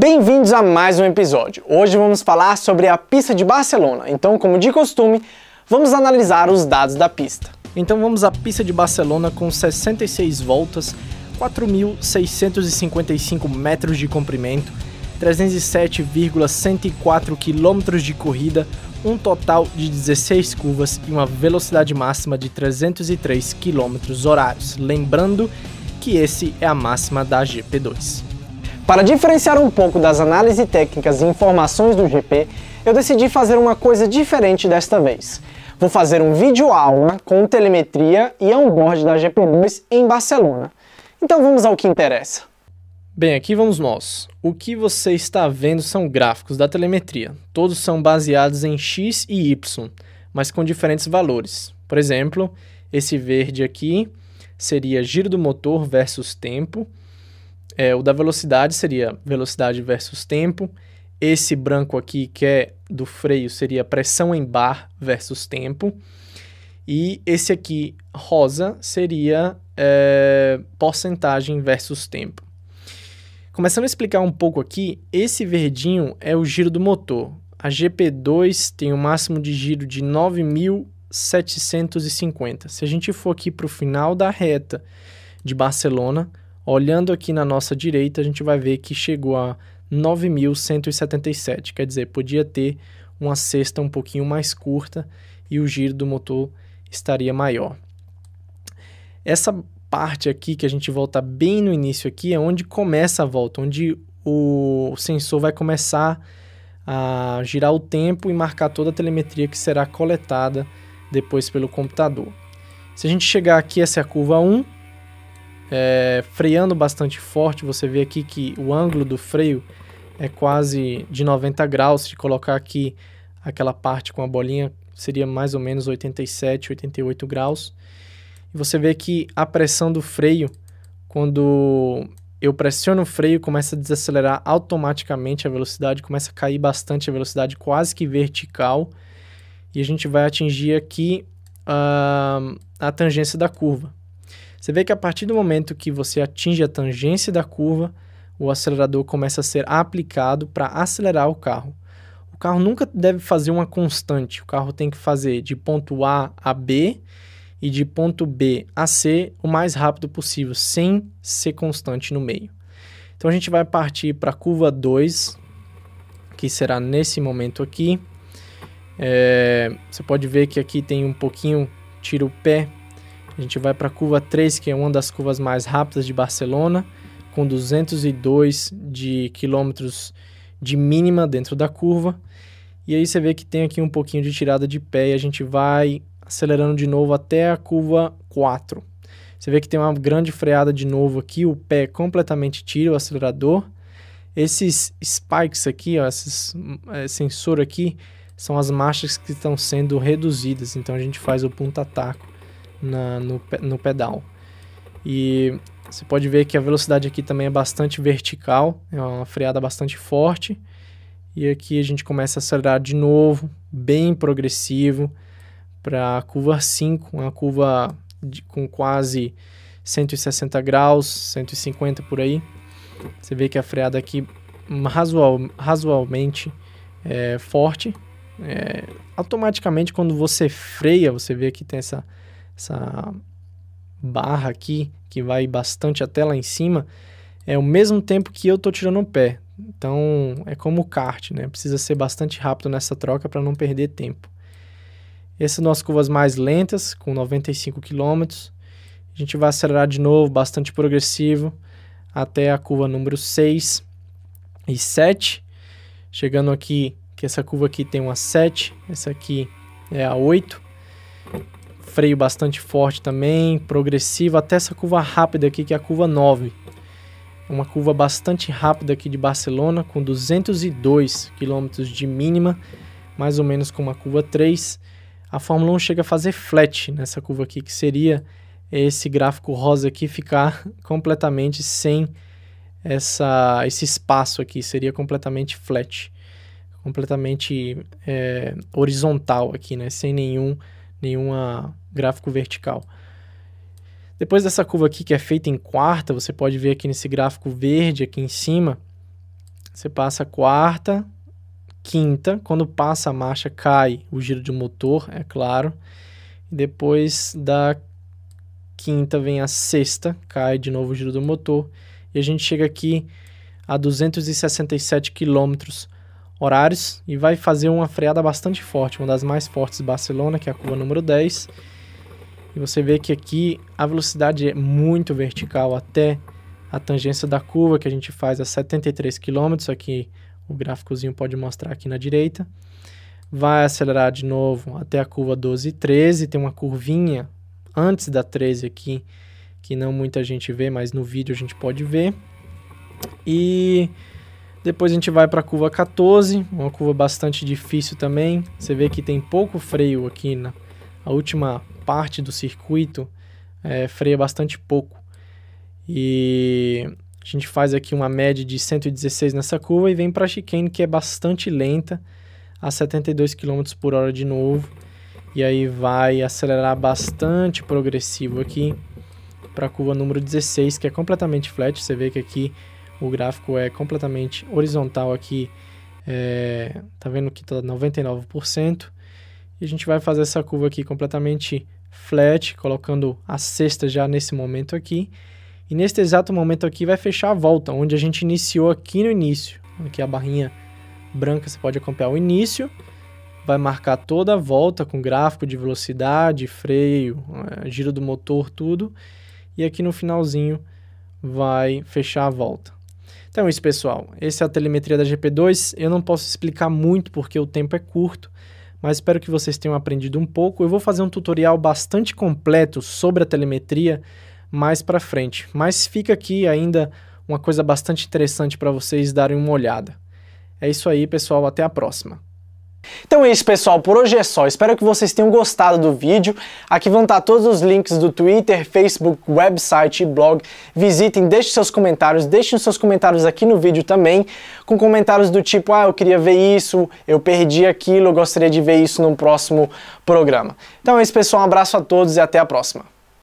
Bem-vindos a mais um episódio. Hoje vamos falar sobre a pista de Barcelona. Então, como de costume, vamos analisar os dados da pista. Então, vamos à pista de Barcelona com 66 voltas, 4.655 metros de comprimento, 307,104 quilômetros de corrida, um total de 16 curvas e uma velocidade máxima de 303 km horários. Lembrando que esse é a máxima da GP2. Para diferenciar um pouco das análises técnicas e informações do GP, eu decidi fazer uma coisa diferente desta vez. Vou fazer um vídeo aula com telemetria e onboard da GP2 em Barcelona. Então vamos ao que interessa. Bem, aqui vamos nós. O que você está vendo são gráficos da telemetria. Todos são baseados em X e Y, mas com diferentes valores. Por exemplo, esse verde aqui seria giro do motor versus tempo, é, o da velocidade seria velocidade versus tempo. Esse branco aqui, que é do freio, seria pressão em bar versus tempo. E esse aqui, rosa, seria é, porcentagem versus tempo. Começando a explicar um pouco aqui, esse verdinho é o giro do motor. A GP2 tem um máximo de giro de 9.750. Se a gente for aqui para o final da reta de Barcelona, Olhando aqui na nossa direita, a gente vai ver que chegou a 9.177, quer dizer, podia ter uma cesta um pouquinho mais curta e o giro do motor estaria maior. Essa parte aqui que a gente volta bem no início aqui é onde começa a volta, onde o sensor vai começar a girar o tempo e marcar toda a telemetria que será coletada depois pelo computador. Se a gente chegar aqui, essa é a curva 1, é, freando bastante forte, você vê aqui que o ângulo do freio é quase de 90 graus. Se colocar aqui aquela parte com a bolinha, seria mais ou menos 87, 88 graus. E você vê que a pressão do freio, quando eu pressiono o freio, começa a desacelerar automaticamente a velocidade, começa a cair bastante a velocidade, quase que vertical. E a gente vai atingir aqui uh, a tangência da curva. Você vê que a partir do momento que você atinge a tangência da curva, o acelerador começa a ser aplicado para acelerar o carro. O carro nunca deve fazer uma constante, o carro tem que fazer de ponto A a B e de ponto B a C o mais rápido possível, sem ser constante no meio. Então a gente vai partir para a curva 2, que será nesse momento aqui. É, você pode ver que aqui tem um pouquinho, tira o pé a gente vai para a curva 3, que é uma das curvas mais rápidas de Barcelona, com 202 de quilômetros de mínima dentro da curva. E aí você vê que tem aqui um pouquinho de tirada de pé e a gente vai acelerando de novo até a curva 4. Você vê que tem uma grande freada de novo aqui, o pé completamente tira o acelerador. Esses spikes aqui, ó, esses é, sensor aqui, são as marchas que estão sendo reduzidas. Então a gente faz o ponto taco na, no, no pedal. E você pode ver que a velocidade aqui também é bastante vertical, é uma freada bastante forte. E aqui a gente começa a acelerar de novo, bem progressivo, para a curva 5, uma curva de, com quase 160 graus, 150 por aí. Você vê que a freada aqui razoal, razoavelmente é, forte. É, automaticamente, quando você freia, você vê que tem essa essa barra aqui, que vai bastante até lá em cima, é o mesmo tempo que eu estou tirando o pé. Então, é como o kart, né? Precisa ser bastante rápido nessa troca para não perder tempo. Essas são é as curvas mais lentas, com 95 km. A gente vai acelerar de novo, bastante progressivo, até a curva número 6 e 7. Chegando aqui, que essa curva aqui tem uma 7, essa aqui é a 8 freio bastante forte também, progressivo, até essa curva rápida aqui, que é a curva 9. É uma curva bastante rápida aqui de Barcelona, com 202 km de mínima, mais ou menos com uma curva 3. A Fórmula 1 chega a fazer flat nessa curva aqui, que seria esse gráfico rosa aqui ficar completamente sem essa, esse espaço aqui, seria completamente flat, completamente é, horizontal aqui, né? sem nenhum nenhuma gráfico vertical. Depois dessa curva aqui que é feita em quarta, você pode ver aqui nesse gráfico verde aqui em cima, você passa quarta, quinta, quando passa a marcha cai o giro de motor, é claro. Depois da quinta vem a sexta, cai de novo o giro do motor e a gente chega aqui a 267 quilômetros horários e vai fazer uma freada bastante forte, uma das mais fortes de Barcelona, que é a curva número 10. E você vê que aqui a velocidade é muito vertical até a tangência da curva que a gente faz a 73 km, aqui o gráficozinho pode mostrar aqui na direita. Vai acelerar de novo até a curva 12 e 13, tem uma curvinha antes da 13 aqui que não muita gente vê, mas no vídeo a gente pode ver. E depois a gente vai para a curva 14, uma curva bastante difícil também. Você vê que tem pouco freio aqui na última parte do circuito, é, freia bastante pouco. E a gente faz aqui uma média de 116 nessa curva e vem para a chicane que é bastante lenta, a 72 km por hora de novo. E aí vai acelerar bastante progressivo aqui para a curva número 16, que é completamente flat. Você vê que aqui o gráfico é completamente horizontal aqui, é, tá vendo que tá 99%, e a gente vai fazer essa curva aqui completamente flat, colocando a sexta já nesse momento aqui, e neste exato momento aqui vai fechar a volta, onde a gente iniciou aqui no início, aqui a barrinha branca você pode acompanhar o início, vai marcar toda a volta com gráfico de velocidade, freio, eh, giro do motor, tudo. E aqui no finalzinho vai fechar a volta. Então é isso, pessoal. Essa é a telemetria da GP2. Eu não posso explicar muito porque o tempo é curto, mas espero que vocês tenham aprendido um pouco. Eu vou fazer um tutorial bastante completo sobre a telemetria mais para frente, mas fica aqui ainda uma coisa bastante interessante para vocês darem uma olhada. É isso aí, pessoal. Até a próxima. Então é isso pessoal, por hoje é só, espero que vocês tenham gostado do vídeo, aqui vão estar todos os links do Twitter, Facebook, website e blog, visitem, deixem seus comentários, deixem seus comentários aqui no vídeo também, com comentários do tipo, ah eu queria ver isso, eu perdi aquilo, eu gostaria de ver isso no próximo programa. Então é isso pessoal, um abraço a todos e até a próxima.